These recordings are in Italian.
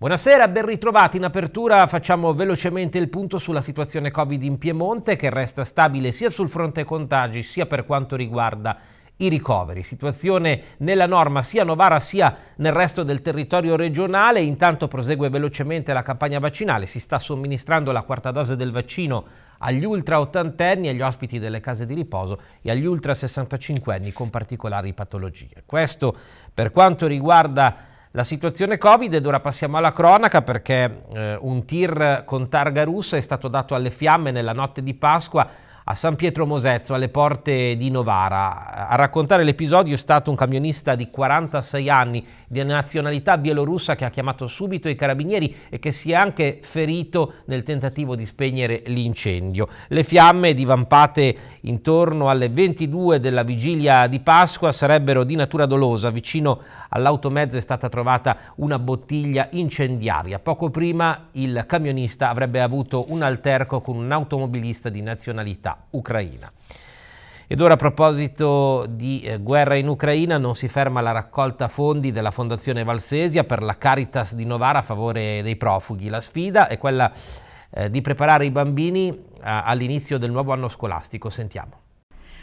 Buonasera, ben ritrovati. In apertura facciamo velocemente il punto sulla situazione Covid in Piemonte che resta stabile sia sul fronte contagi sia per quanto riguarda i ricoveri. Situazione nella norma sia a Novara sia nel resto del territorio regionale. Intanto prosegue velocemente la campagna vaccinale. Si sta somministrando la quarta dose del vaccino agli ultra ottantenni, agli ospiti delle case di riposo e agli ultra sessantacinquenni con particolari patologie. Questo per quanto riguarda la situazione Covid, ed ora passiamo alla cronaca perché eh, un tir con targa russa è stato dato alle fiamme nella notte di Pasqua a San Pietro Mosezzo, alle porte di Novara. A raccontare l'episodio è stato un camionista di 46 anni di nazionalità bielorussa che ha chiamato subito i carabinieri e che si è anche ferito nel tentativo di spegnere l'incendio. Le fiamme divampate intorno alle 22 della vigilia di Pasqua sarebbero di natura dolosa. Vicino all'automezzo è stata trovata una bottiglia incendiaria. Poco prima il camionista avrebbe avuto un alterco con un automobilista di nazionalità ucraina. Ed ora a proposito di eh, guerra in Ucraina, non si ferma la raccolta fondi della Fondazione Valsesia per la Caritas di Novara a favore dei profughi. La sfida è quella eh, di preparare i bambini eh, all'inizio del nuovo anno scolastico. Sentiamo.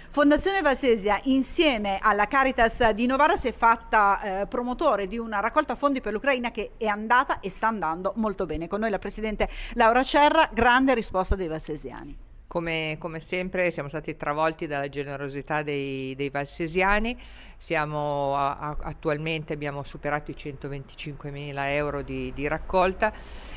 Fondazione Valsesia insieme alla Caritas di Novara si è fatta eh, promotore di una raccolta fondi per l'Ucraina che è andata e sta andando molto bene. Con noi la Presidente Laura Cerra, grande risposta dei valsesiani. Come, come, sempre siamo stati travolti dalla generosità dei, dei valsesiani, siamo a, attualmente abbiamo superato i 125 mila euro di, di raccolta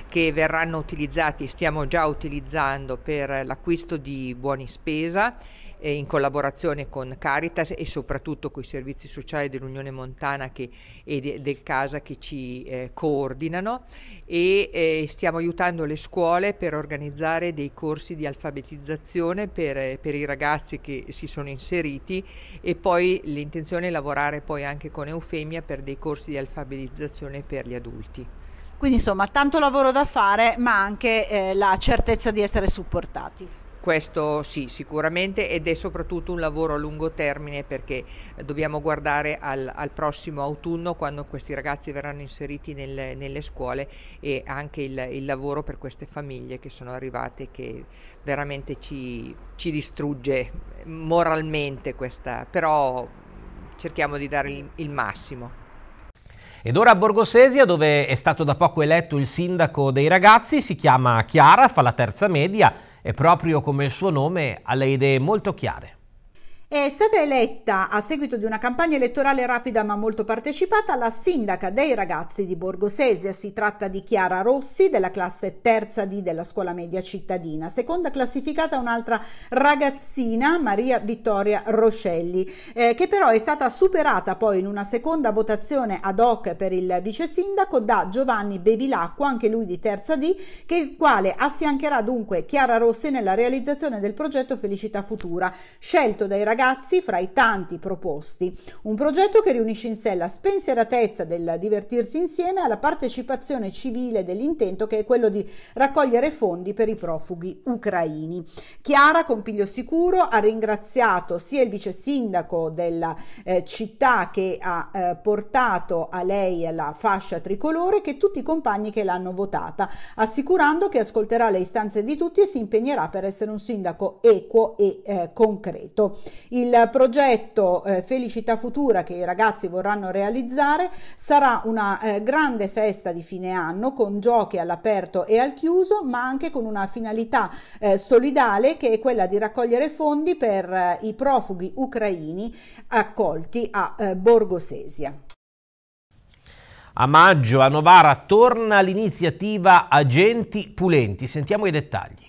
che verranno utilizzati, stiamo già utilizzando per l'acquisto di buoni spesa eh, in collaborazione con Caritas e soprattutto con i servizi sociali dell'Unione Montana che, e de, del Casa che ci eh, coordinano e eh, stiamo aiutando le scuole per organizzare dei corsi di alfabetizzazione per, eh, per i ragazzi che si sono inseriti e poi l'intenzione è lavorare poi anche con Eufemia per dei corsi di alfabetizzazione per gli adulti. Quindi insomma tanto lavoro da fare ma anche eh, la certezza di essere supportati. Questo sì, sicuramente ed è soprattutto un lavoro a lungo termine perché eh, dobbiamo guardare al, al prossimo autunno quando questi ragazzi verranno inseriti nel, nelle scuole e anche il, il, lavoro per queste famiglie che sono arrivate che veramente ci, ci distrugge moralmente questa, però cerchiamo di dare il, il massimo. Ed ora a Borgosesia, dove è stato da poco eletto il sindaco dei ragazzi, si chiama Chiara, fa la terza media e proprio come il suo nome ha le idee molto chiare. È stata eletta a seguito di una campagna elettorale rapida ma molto partecipata la sindaca dei ragazzi di Borgosesia. Si tratta di Chiara Rossi della classe terza D della scuola media cittadina. Seconda classificata un'altra ragazzina, Maria Vittoria Roscelli, eh, che però è stata superata poi in una seconda votazione ad hoc per il vice sindaco da Giovanni Bevilacqua, anche lui di terza D, che il quale affiancherà dunque Chiara Rossi nella realizzazione del progetto Felicità Futura, scelto dai ragazzi ragazzi fra i tanti proposti. Un progetto che riunisce in sé la spensieratezza del divertirsi insieme alla partecipazione civile dell'intento che è quello di raccogliere fondi per i profughi ucraini. Chiara con piglio Sicuro ha ringraziato sia il vice sindaco della eh, città che ha eh, portato a lei la fascia tricolore che tutti i compagni che l'hanno votata, assicurando che ascolterà le istanze di tutti e si impegnerà per essere un sindaco equo e eh, concreto. Il progetto eh, Felicità Futura che i ragazzi vorranno realizzare sarà una eh, grande festa di fine anno con giochi all'aperto e al chiuso, ma anche con una finalità eh, solidale che è quella di raccogliere fondi per eh, i profughi ucraini accolti a eh, Borgo Sesia. A maggio a Novara torna l'iniziativa Agenti Pulenti, sentiamo i dettagli.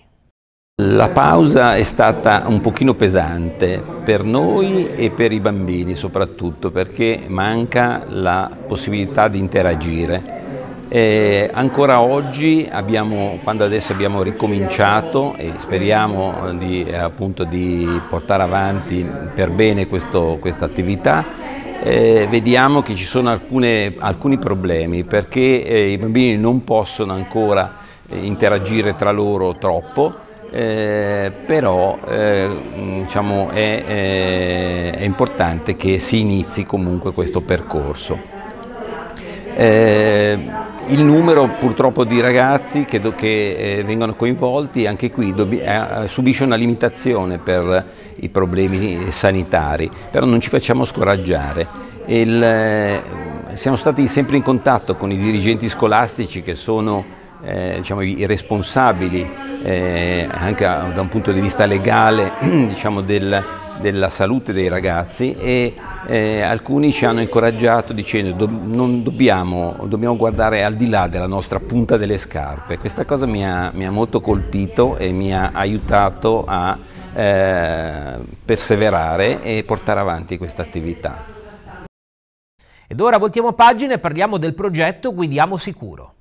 La pausa è stata un pochino pesante per noi e per i bambini soprattutto perché manca la possibilità di interagire. E ancora oggi, abbiamo, quando adesso abbiamo ricominciato e speriamo di, appunto, di portare avanti per bene questa attività, eh, vediamo che ci sono alcune, alcuni problemi perché eh, i bambini non possono ancora eh, interagire tra loro troppo eh, però eh, mm, diciamo è, è, eh, è, importante che si inizi comunque questo percorso. Eh, il numero purtroppo di ragazzi che, che eh, vengono coinvolti anche qui eh, subisce una limitazione per i problemi sanitari, però non ci facciamo scoraggiare. Il, siamo stati sempre in contatto con i dirigenti scolastici che sono eh, diciamo, i responsabili eh, anche a, da un punto di vista legale diciamo, del, della salute dei ragazzi e eh, alcuni ci hanno incoraggiato dicendo do, non dobbiamo, dobbiamo, guardare al di là della nostra punta delle scarpe. Questa cosa mi ha, mi ha molto colpito e mi ha aiutato a eh, perseverare e portare avanti questa attività. Ed ora voltiamo pagina e parliamo del progetto Guidiamo Sicuro.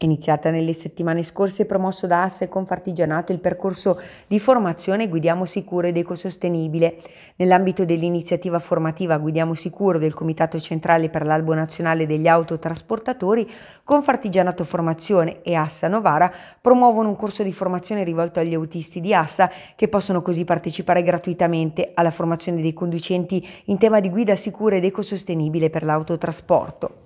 Iniziata nelle settimane scorse e promosso da ASSE e Confartigianato il percorso di formazione Guidiamo Sicuro ed Ecosostenibile. Nell'ambito dell'iniziativa formativa Guidiamo Sicuro del Comitato Centrale per l'Albo Nazionale degli Autotrasportatori, Confartigianato Formazione e Assa Novara promuovono un corso di formazione rivolto agli autisti di Assa che possono così partecipare gratuitamente alla formazione dei conducenti in tema di guida sicura ed ecosostenibile per l'autotrasporto.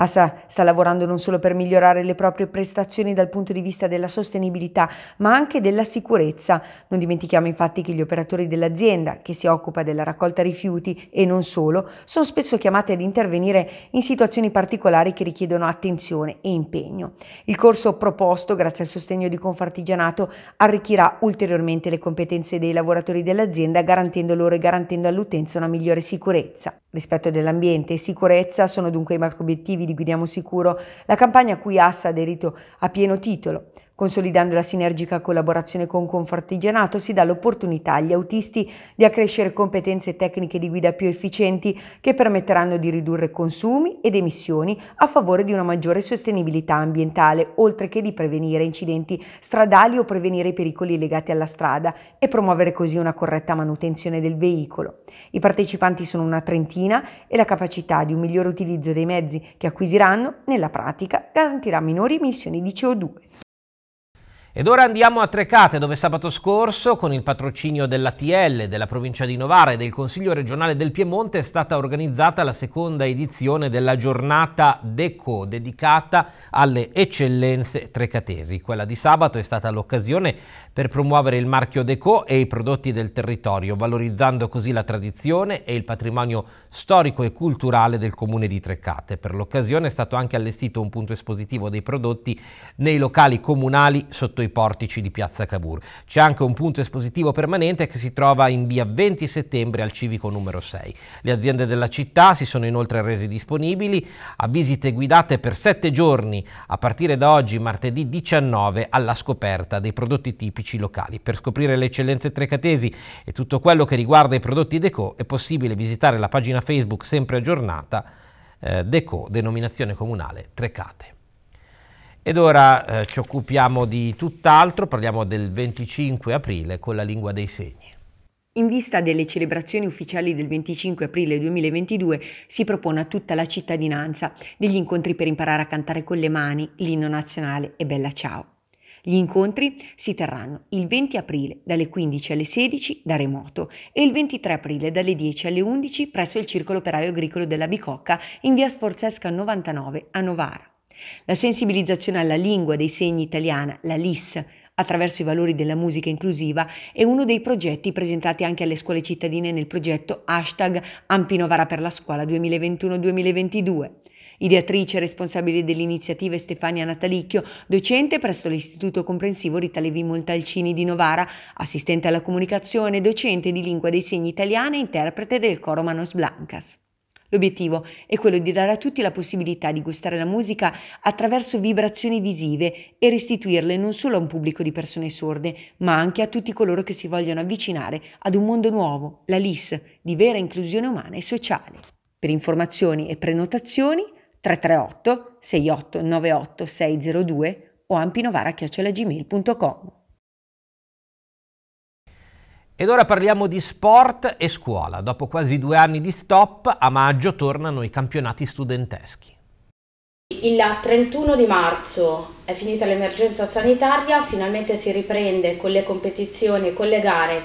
ASA ah, sta lavorando non solo per migliorare le proprie prestazioni dal punto di vista della sostenibilità, ma anche della sicurezza. Non dimentichiamo infatti che gli operatori dell'azienda, che si occupa della raccolta rifiuti e non solo, sono spesso chiamati ad intervenire in situazioni particolari che richiedono attenzione e impegno. Il corso proposto, grazie al sostegno di Confartigianato, arricchirà ulteriormente le competenze dei lavoratori dell'azienda, garantendo loro e garantendo all'utenza una migliore sicurezza. Rispetto dell'ambiente e sicurezza sono dunque i macro obiettivi di Guidiamo Sicuro, la campagna a cui Assa ha aderito a pieno titolo. Consolidando la sinergica collaborazione con Confartigianato si dà l'opportunità agli autisti di accrescere competenze tecniche di guida più efficienti che permetteranno di ridurre consumi ed emissioni a favore di una maggiore sostenibilità ambientale, oltre che di prevenire incidenti stradali o prevenire i pericoli legati alla strada e promuovere così una corretta manutenzione del veicolo. I partecipanti sono una trentina e la capacità di un migliore utilizzo dei mezzi che acquisiranno nella pratica garantirà minori emissioni di CO2. Ed ora andiamo a Trecate dove sabato scorso con il patrocinio dell'ATL, della provincia di Novara e del Consiglio regionale del Piemonte è stata organizzata la seconda edizione della giornata DECO dedicata alle eccellenze trecatesi. Quella di sabato è stata l'occasione per promuovere il marchio DECO e i prodotti del territorio, valorizzando così la tradizione e il patrimonio storico e culturale del comune di Trecate. Per l'occasione è stato anche allestito un punto espositivo dei prodotti nei locali comunali sotto sotto i portici di Piazza Cavour. C'è anche un punto espositivo permanente che si trova in via 20 settembre al civico numero 6. Le aziende della città si sono inoltre resi disponibili a visite guidate per sette giorni a partire da oggi martedì 19 alla scoperta dei prodotti tipici locali. Per scoprire le eccellenze trecatesi e tutto quello che riguarda i prodotti Deco è possibile visitare la pagina Facebook sempre aggiornata eh, Deco, denominazione comunale Trecate. Ed ora eh, ci occupiamo di tutt'altro, parliamo del 25 aprile con la lingua dei segni. In vista delle celebrazioni ufficiali del 25 aprile 2022 si propone a tutta la cittadinanza degli incontri per imparare a cantare con le mani l'inno nazionale e Bella Ciao. Gli incontri si terranno il 20 aprile dalle 15 alle 16 da remoto e il 23 aprile dalle 10 alle 11 presso il Circolo Operaio Agricolo della Bicocca in via Sforzesca 99 a Novara. La sensibilizzazione alla lingua dei segni italiana, la LIS, attraverso i valori della musica inclusiva è uno dei progetti presentati anche alle scuole cittadine nel progetto hashtag Ampinovara per la scuola 2021-2022. Ideatrice e responsabile dell'iniziativa è Stefania Natalicchio, docente presso l'Istituto Comprensivo Ritalevi Montalcini di Novara, assistente alla comunicazione, docente di lingua dei segni italiana e interprete del coro Manos Blancas. L'obiettivo è quello di dare a tutti la possibilità di gustare la musica attraverso vibrazioni visive e restituirle non solo a un pubblico di persone sorde, ma anche a tutti coloro che si vogliono avvicinare ad un mondo nuovo, la LIS, di vera inclusione umana e sociale. Per informazioni e prenotazioni 338 6898 602 o ampinovara.gmail.com ed ora parliamo di sport e scuola. Dopo quasi due anni di stop, a maggio tornano i campionati studenteschi. Il 31 di marzo è finita l'emergenza sanitaria, finalmente si riprende con le competizioni, con le gare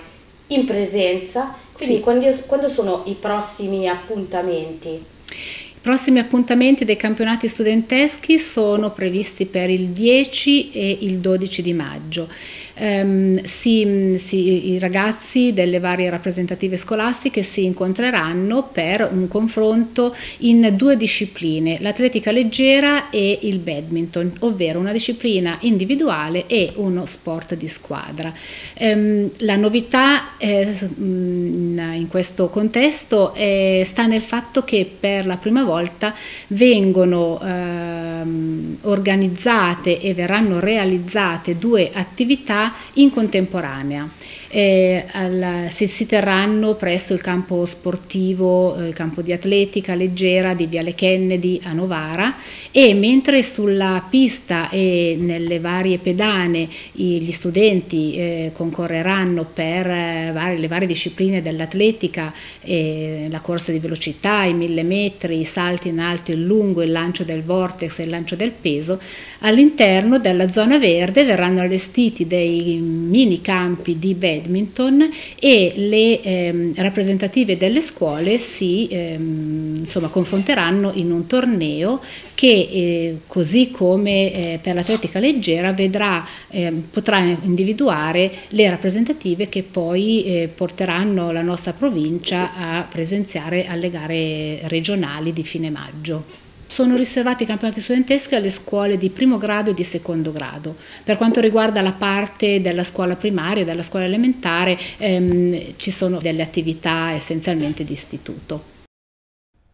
in presenza. Quindi sì. quando, quando sono i prossimi appuntamenti? I prossimi appuntamenti dei campionati studenteschi sono previsti per il 10 e il 12 di maggio ehm, si, si, i ragazzi delle varie rappresentative scolastiche si incontreranno per un confronto in due discipline, l'atletica leggera e il badminton, ovvero una disciplina individuale e uno sport di squadra. Ehm, la novità eh, mm, in questo contesto eh, sta nel fatto che per la prima volta vengono ehm, organizzate e verranno realizzate due attività in contemporanea eh, alla, se si terranno presso il campo sportivo, eh, il campo di atletica leggera di Viale Kennedy a Novara e mentre sulla pista e nelle varie pedane i, gli studenti eh, concorreranno per eh, varie, le varie discipline dell'atletica, eh, la corsa di velocità, i mille metri, i salti in alto e lungo, il lancio del vortex e il lancio del peso, all'interno della zona verde verranno allestiti dei mini campi di badge Edmonton e le ehm, rappresentative delle scuole si ehm, insomma, confronteranno in un torneo che eh, così come eh, per l'atletica leggera vedrà, ehm, potrà individuare le rappresentative che poi eh, porteranno la nostra provincia a presenziare alle gare regionali di fine maggio sono riservati i campionati studenteschi alle scuole di primo grado e di secondo grado. Per quanto riguarda la parte della scuola primaria e della scuola elementare ehm, ci sono delle attività essenzialmente di istituto.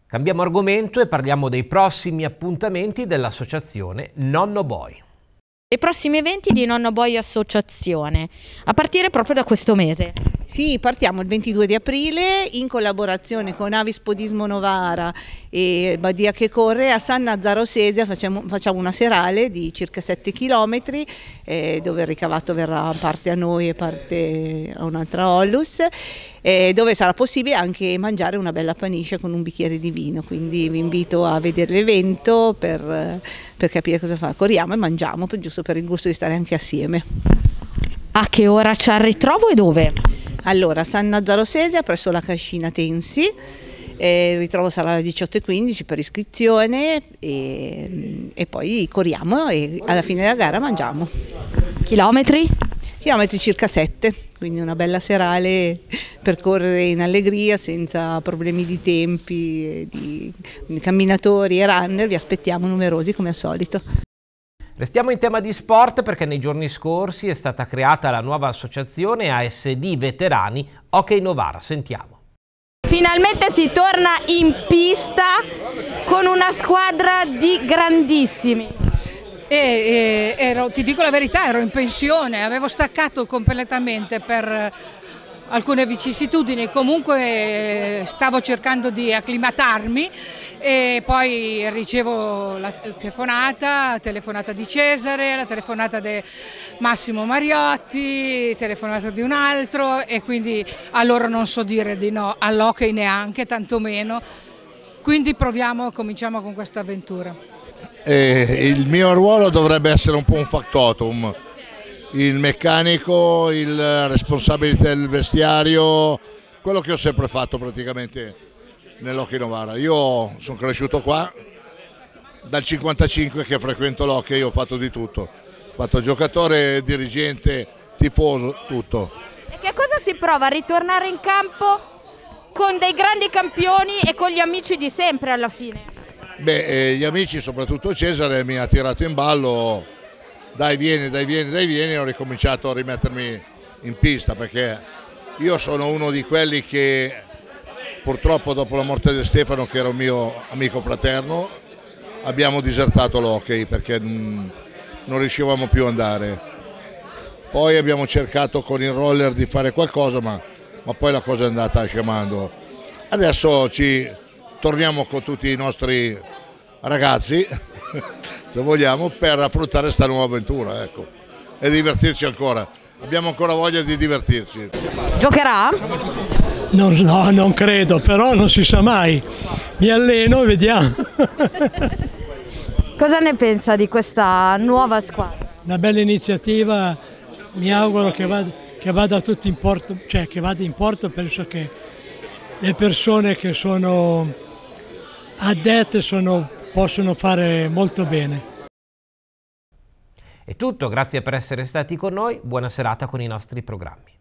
Cambiamo argomento e parliamo dei prossimi appuntamenti dell'associazione Nonno Boy e prossimi eventi di Nonno Boy Associazione, a partire proprio da questo mese. Sì, partiamo il 22 di aprile in collaborazione con Avis Podismo Novara e Badia che corre a San Nazzaro Sesia, facciamo, facciamo una serale di circa 7 km eh, dove il ricavato verrà parte a noi e parte a un'altra Ollus eh, dove sarà possibile anche mangiare una bella paniscia con un bicchiere di vino, quindi vi invito a vedere l'evento per, per capire cosa fa. Corriamo e mangiamo, per giusto adesso per il gusto di stare anche assieme. A che ora ci il ritrovo e dove? Allora, San Nazzaro Sesia presso la Cascina Tensi. Eh, il ritrovo sarà alle 18.15 per iscrizione e, e, poi corriamo e alla fine della gara mangiamo. Chilometri? Chilometri circa 7, quindi una bella serale per correre in allegria senza problemi di tempi, di camminatori e runner, vi aspettiamo numerosi come al solito. Restiamo in tema di sport perché nei giorni scorsi è stata creata la nuova associazione ASD Veterani Hockey Novara. Sentiamo. Finalmente si torna in pista con una squadra di grandissimi. E, e, ero, ti dico la verità, ero in pensione, avevo staccato completamente per eh, alcune vicissitudini, comunque eh, stavo cercando di acclimatarmi e poi ricevo la telefonata, la telefonata di Cesare, la telefonata di Massimo Mariotti, la telefonata di un altro e quindi a loro non so dire di no, all'hockey neanche, tantomeno. Quindi proviamo, cominciamo con questa avventura. Eh, il mio ruolo dovrebbe essere un po' un factotum, il meccanico, il responsabile del vestiario, quello che ho sempre fatto praticamente nell'Occhi Novara. Io sono cresciuto qua, dal 55 che frequento l'Occhi, ho fatto di tutto, ho fatto giocatore, dirigente, tifoso, tutto. E che cosa si prova? Ritornare in campo con dei grandi campioni e con gli amici di sempre alla fine? Beh, eh, gli amici, soprattutto Cesare, mi ha tirato in ballo, dai vieni, dai vieni, dai vieni, e ho ricominciato a rimettermi in pista perché io sono uno di quelli che Purtroppo dopo la morte di Stefano, che era un mio amico fraterno, abbiamo disertato l'hockey perché non riuscivamo più ad andare. Poi abbiamo cercato con il roller di fare qualcosa, ma, ma poi la cosa è andata scemando. Adesso ci torniamo con tutti i nostri ragazzi, se vogliamo, per affrontare questa nuova avventura ecco, e divertirci ancora abbiamo ancora voglia di divertirci. Giocherà? No, no, non credo, però non si sa mai. Mi alleno e vediamo. Cosa ne pensa di questa nuova squadra? Una bella iniziativa, mi auguro che vada, che vada tutto in porto, cioè che vada in porto, penso che le persone che sono addette sono, possono fare molto bene. È tutto, grazie per essere stati con noi, buona serata con i nostri programmi.